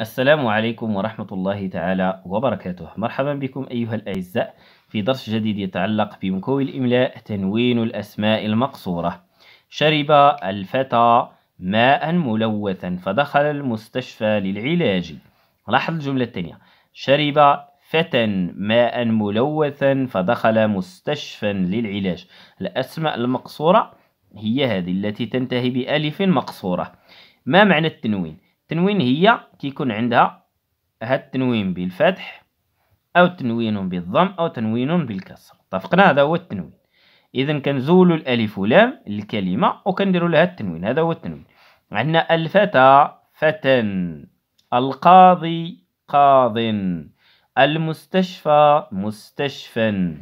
السلام عليكم ورحمة الله تعالى وبركاته مرحبا بكم أيها الأعزاء في درس جديد يتعلق بمكون الإملاء تنوين الأسماء المقصورة شرب الفتى ماء ملوثا فدخل المستشفى للعلاج لاحظ الجملة الثانية شرب فتى ماء ملوثا فدخل مستشفى للعلاج الأسماء المقصورة هي هذه التي تنتهي بألف مقصورة ما معنى التنوين؟ التنوين هي كيكون عندها هاد التنوين بالفتح أو تنوين بالضم أو تنوين بالكسر اتفقنا هذا هو التنوين إذا كنزولوا الألف ولام للكلمة وكنديروا لها التنوين هذا هو التنوين عندنا الفتى فتى القاضي قاض المستشفى مستشفى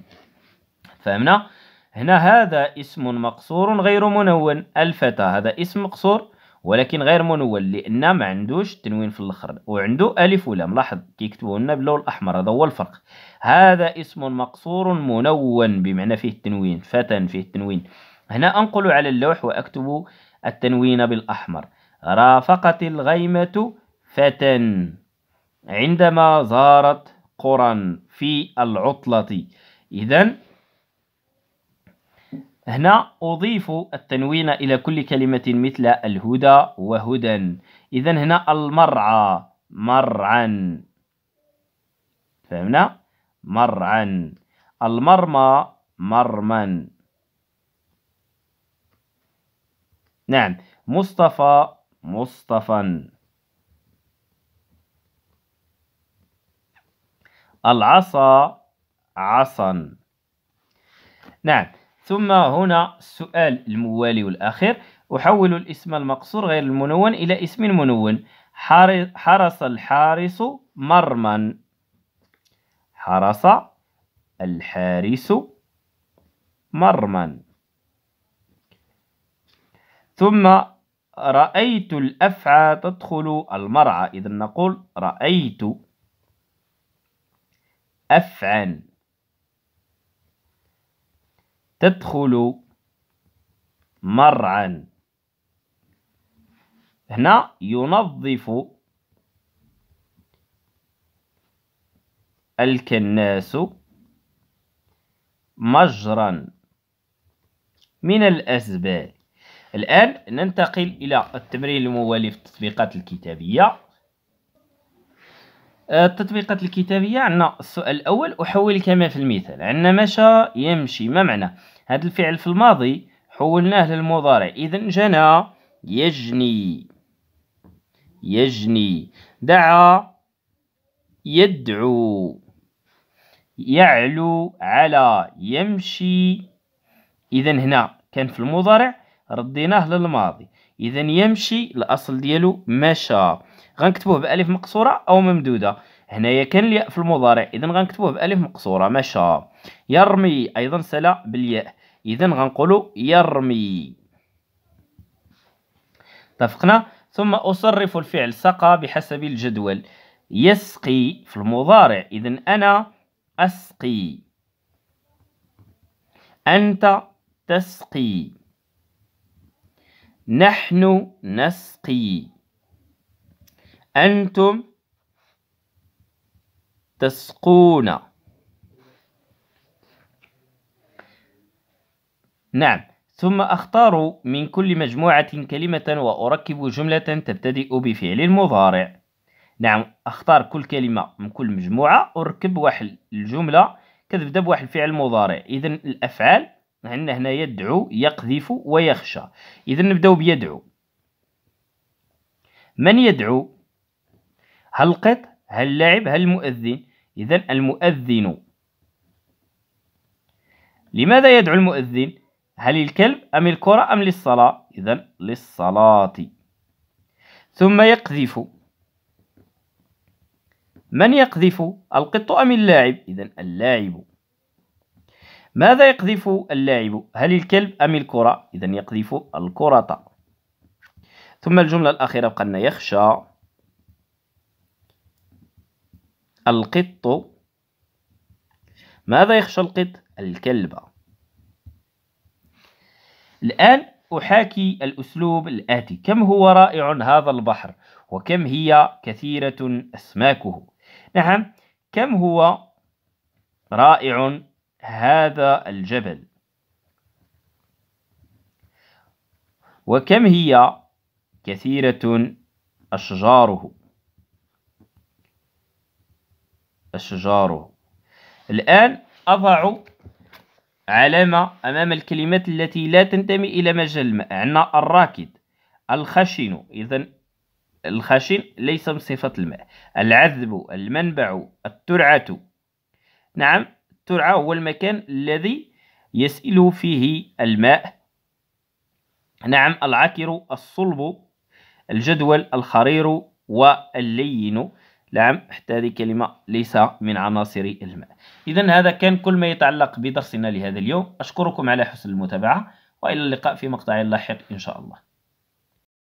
فهمنا هنا هذا اسم مقصور غير منون الفتى هذا اسم مقصور ولكن غير منول لان ما عندوش تنوين في الاخر وعنده الف ولام لاحظ كيكتبوا لنا باللون الاحمر هذا هو الفرق هذا اسم مقصور منون بمعنى فيه التنوين فتى فيه التنوين هنا انقل على اللوح واكتب التنوين بالاحمر رافقت الغيمه فتى عندما زارت قرى في العطله اذا هنا أضيف التنوين إلى كل كلمة مثل الهدى وهدى إذا هنا المرعى مرعا فهمنا مرعا المرمى مرما نعم مصطفى مصطفى العصا عصا نعم ثم هنا السؤال الموالي والأخير أحول الاسم المقصور غير المنون إلى اسم منون حرس الحارس مرما حرس الحارس مرما ثم رأيت الأفعى تدخل المرعى إذا نقول رأيت أفعى تدخل مرعا هنا ينظف الكناس مجرا من الأسباب الآن ننتقل إلى التمرين الموالي في التطبيقات الكتابية آه، التطبيقات الكتابية عندنا السؤال الأول أحول كما في المثال عندنا مشى يمشي ما معنى هذا الفعل في الماضي حولناه للمضارع إذا جنى يجني يجني دعا يدعو يعلو على يمشي إذا هنا كان في المضارع رديناه للماضي اذا يمشي الاصل ديالو مشى غنكتبوه بالف مقصوره او ممدوده هنايا كان الياء في المضارع اذا غنكتبوه بالف مقصوره مشى يرمي ايضا سلا بالياء اذا غنقولوا يرمي اتفقنا ثم اصرف الفعل سقى بحسب الجدول يسقي في المضارع اذا انا اسقي انت تسقي نحن نسقي أنتم تسقون نعم ثم أختار من كل مجموعة كلمة وأركب جملة تبتدئ بفعل مضارع نعم أختار كل كلمة من كل مجموعة أركب واحد الجملة كتبدا بواحد الفعل مضارع إذا الأفعال عندنا هنا يدعو يقذف ويخشى إذا نبداو بيدعو من يدعو هل القط هل اللاعب هل المؤذن إذا المؤذن لماذا يدعو المؤذن هل الكلب أم الكرة أم للصلاة إذا للصلاة ثم يقذف من يقذف القط أم اللاعب إذا اللاعب ماذا يقذف اللاعب هل الكلب أم الكرة إذا يقذف الكرة ثم الجملة الأخيرة قلنا يخشى القط ماذا يخشى القط الكلب الآن أحاكي الأسلوب الآتي كم هو رائع هذا البحر وكم هي كثيرة أسماكه نعم كم هو رائع هذا الجبل وكم هي كثيرة أشجاره أشجاره الآن أضع علامة أمام الكلمات التي لا تنتمي إلى مجال الماء عندنا الراكد الخشن إذا الخشن ليس من صفة الماء العذب المنبع الترعة نعم الترعة هو المكان الذي يسيل فيه الماء نعم العكر الصلب الجدول الخرير واللين نعم حتى هذه كلمة ليس من عناصر الماء إذا هذا كان كل ما يتعلق بدرسنا لهذا اليوم أشكركم على حسن المتابعة وإلى اللقاء في مقطع لاحق إن شاء الله